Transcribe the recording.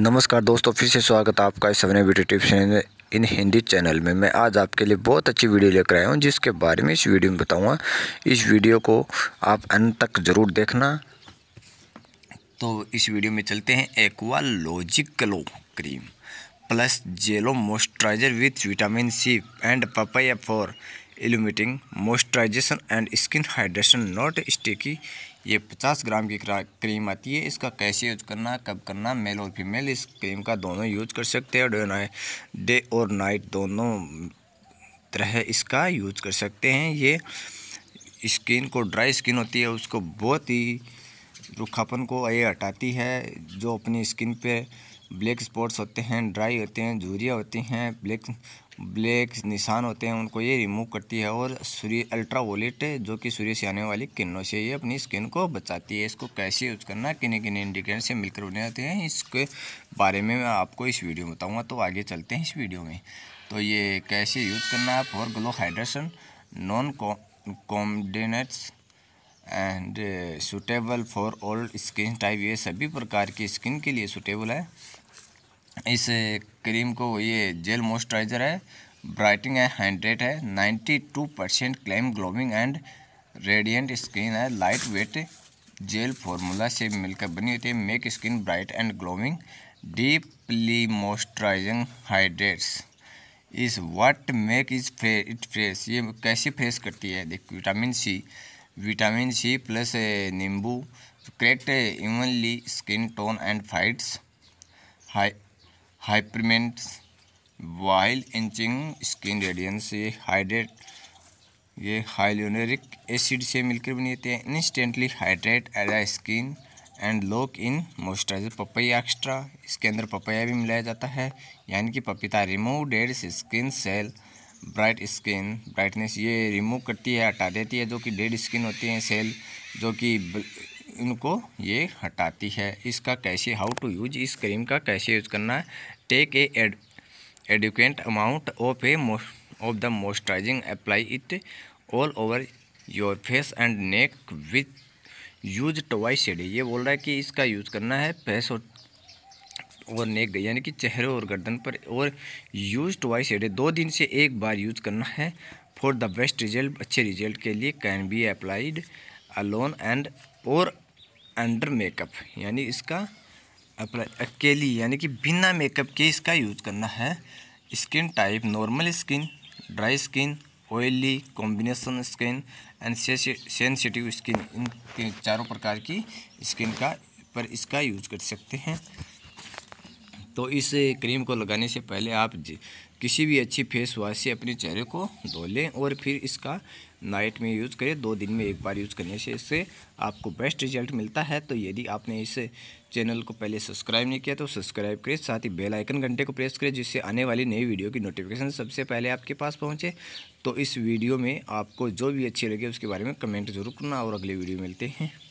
नमस्कार दोस्तों फिर से स्वागत है आपका इस सवने beauty tips in Hindi channel में मैं आज आपके लिए बहुत अच्छी वीडियो लेकर आया हूँ जिसके बारे में इस वीडियो में बताऊँगा इस वीडियो को आप अंत तक ज़रूर देखना तो इस वीडियो में चलते हैं एक्वा लॉजिकलो क्रीम प्लस जेलो moisturizer with vitamin C and papaya for illuminating moisturization and skin hydration not sticky ये पचास ग्राम की क्रीम आती है इसका कैसे यूज करना कब करना मेल और फीमेल इस क्रीम का दोनों यूज कर सकते हैं डे डे और नाइट दोनों तरह इसका यूज कर सकते हैं ये स्किन को ड्राई स्किन होती है उसको बहुत ही रुखापन को ये हटाती है जो अपनी स्किन पे ब्लैक स्पॉट्स होते हैं ड्राई होते हैं झूरिया होती हैं ब्लैक ब्लैक निशान होते हैं उनको ये रिमूव करती है और सूर्य अल्ट्रा वोलेट जो कि सूर्य से आने वाली किन्नों से ये अपनी स्किन को बचाती है इसको कैसे यूज करना किन किन इंडिकेट से मिलकर बने जाते हैं इसके बारे में मैं आपको इस वीडियो में बताऊँगा तो आगे चलते हैं इस वीडियो में तो ये कैसे यूज करना है for glow hydration non comedogenic and suitable for all skin type ये सभी प्रकार की स्किन के लिए सुटेबल है इस क्रीम को ये जेल मॉइस्चराइज़र है ब्राइटिंग है हाइड्रेट है ninety two percent claim glowing and radiant skin है लाइट वेट जेल फार्मूला से मिलकर बनी होती है make skin bright and glowing deeply moisturizing hydrates इस what make is it fresh ये कैसे फ्रेश करती है देख vitamin C vitamin C plus नींबू correct evenly skin tone and fights high hyperpigmentation while enhancing skin radiance ये hydrate ये हाइलोनरिक acid से मिलकर बनी होती है instantly hydrate as a skin and lock in moisturiser papaya extra इसके अंदर पपैया भी मिलाया जाता है यानी कि पपीता remove dead skin cell bright skin brightness ये रिमूव करती है हटा देती है जो कि डेड स्किन होती है सेल जो कि इनको ये हटाती है इसका कैसे हाउ टू यूज इस क्रीम का कैसे यूज करना है टेक ए एड adequate amount of a of the moisturizing apply it all over your face and neck with use twice a day ये बोल रहा है कि इसका यूज़ करना है फेस और और नेक गई यानी कि चेहरे और गर्दन पर और यूज टवाइस एडे दो दिन से एक बार यूज़ करना है फॉर द बेस्ट रिजल्ट अच्छे रिजल्ट के लिए can be applied alone and और अंडर मेकअप यानी इसका अपना अकेली यानी कि बिना मेकअप के इसका यूज करना है skin type normal skin dry skin oily combination skin and sensitive skin इन चारों प्रकार की स्किन का पर इसका यूज कर सकते हैं तो इस क्रीम को लगाने से पहले आप किसी भी अच्छी फेस वॉश से अपने चेहरे को धो लें और फिर इसका नाइट में यूज़ करें दो दिन में एक बार यूज़ करने से इससे आपको बेस्ट रिजल्ट मिलता है तो यदि आपने इस चैनल को पहले सब्सक्राइब नहीं किया तो सब्सक्राइब करें साथ ही बेल आइकन घंटे को प्रेस करें जिससे आने वाली नई वीडियो की नोटिफिकेशन सबसे पहले आपके पास पहुंचे तो इस वीडियो में आपको जो भी अच्छी लगे उसके बारे में कमेंट जरूर करना और अगले वीडियो मिलते हैं